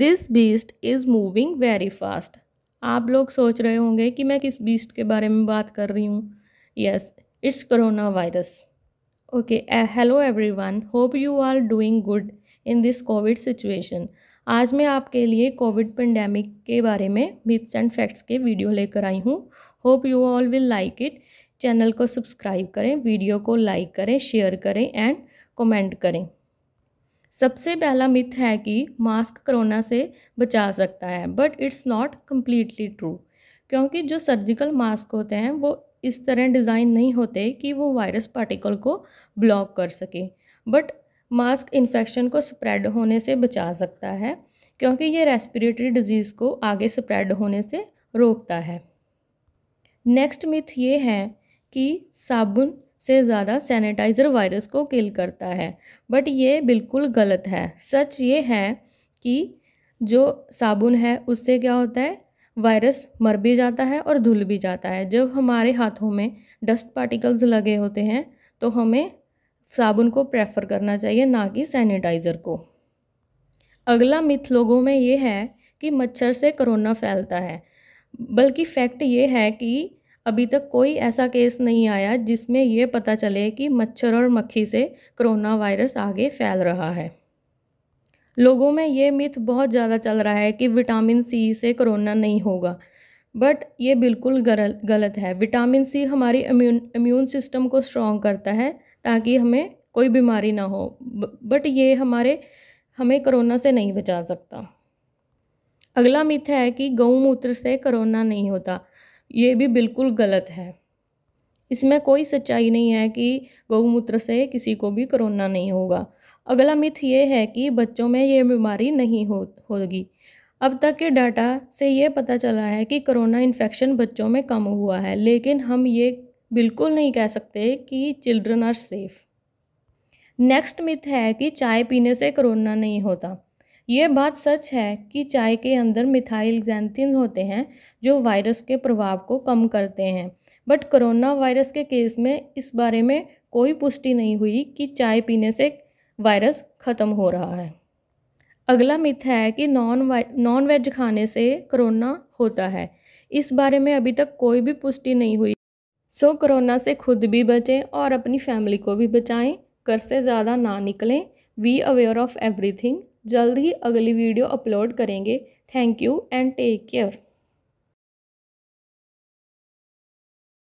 this beast is moving very fast आप लोग सोच रहे होंगे कि मैं किस बीस्ट के बारे में बात कर रही हूँ yes it's corona virus okay hello everyone hope you are doing good in this covid situation आज मैं आपके लिए कोविड पेंडेमिक के बारे में मिथ्स एंड फैक्ट्स के वीडियो लेकर आई हूँ hope you all will like it channel को सब्सक्राइब करें वीडियो को लाइक करें शेयर करें एंड कमेंट करें सबसे पहला मिथ है कि मास्क कोरोना से बचा सकता है but it's not completely true क्योंकि जो सर्जिकल मास्क होते हैं वो इस तरह डिज़ाइन नहीं होते कि वो वायरस पार्टिकल को ब्लॉक कर सके बट मास्क इन्फेक्शन को स्प्रेड होने से बचा सकता है क्योंकि ये रेस्पिरेटरी डिजीज़ को आगे स्प्रेड होने से रोकता है नेक्स्ट मिथ ये है कि साबुन से ज़्यादा सैनिटाइज़र वायरस को किल करता है बट ये बिल्कुल गलत है सच ये है कि जो साबुन है उससे क्या होता है वायरस मर भी जाता है और धुल भी जाता है जब हमारे हाथों में डस्ट पार्टिकल्स लगे होते हैं तो हमें साबुन को प्रेफर करना चाहिए ना कि सैनिटाइज़र को अगला मिथ लोगों में ये है कि मच्छर से कोरोना फैलता है बल्कि फैक्ट ये है कि अभी तक कोई ऐसा केस नहीं आया जिसमें यह पता चले कि मच्छर और मक्खी से कोरोना वायरस आगे फैल रहा है लोगों में ये मिथ बहुत ज़्यादा चल रहा है कि विटामिन सी से कोरोना नहीं होगा बट ये बिल्कुल गलत गलत है विटामिन सी हमारी इम्यून इम्यून सिस्टम को स्ट्रॉन्ग करता है ताकि हमें कोई बीमारी ना हो बट ये हमारे हमें कोरोना से नहीं बचा सकता अगला मिथ है कि गऊमूत्र से कोरोना नहीं होता ये भी बिल्कुल गलत है इसमें कोई सच्चाई नहीं है कि गौमूत्र से किसी को भी कोरोना नहीं होगा अगला मिथ ये है कि बच्चों में ये बीमारी नहीं होगी अब तक के डाटा से ये पता चला है कि कोरोना इन्फेक्शन बच्चों में कम हुआ है लेकिन हम ये बिल्कुल नहीं कह सकते कि children are safe next myth है कि चाय पीने से कोरोना नहीं होता यह बात सच है कि चाय के अंदर मिथाइल जैंथिन होते हैं जो वायरस के प्रभाव को कम करते हैं बट कोरोना वायरस के केस में इस बारे में कोई पुष्टि नहीं हुई कि चाय पीने से वायरस ख़त्म हो रहा है अगला मिथ है कि नॉन नॉन वेज खाने से कोरोना होता है इस बारे में अभी तक कोई भी पुष्टि नहीं हुई सो कोरोना से खुद भी बचें और अपनी फैमिली को भी बचाएं घर से ज़्यादा ना निकलें वी अवेयर ऑफ़ एवरीथिंग जल्द ही अगली वीडियो अपलोड करेंगे thank you and take care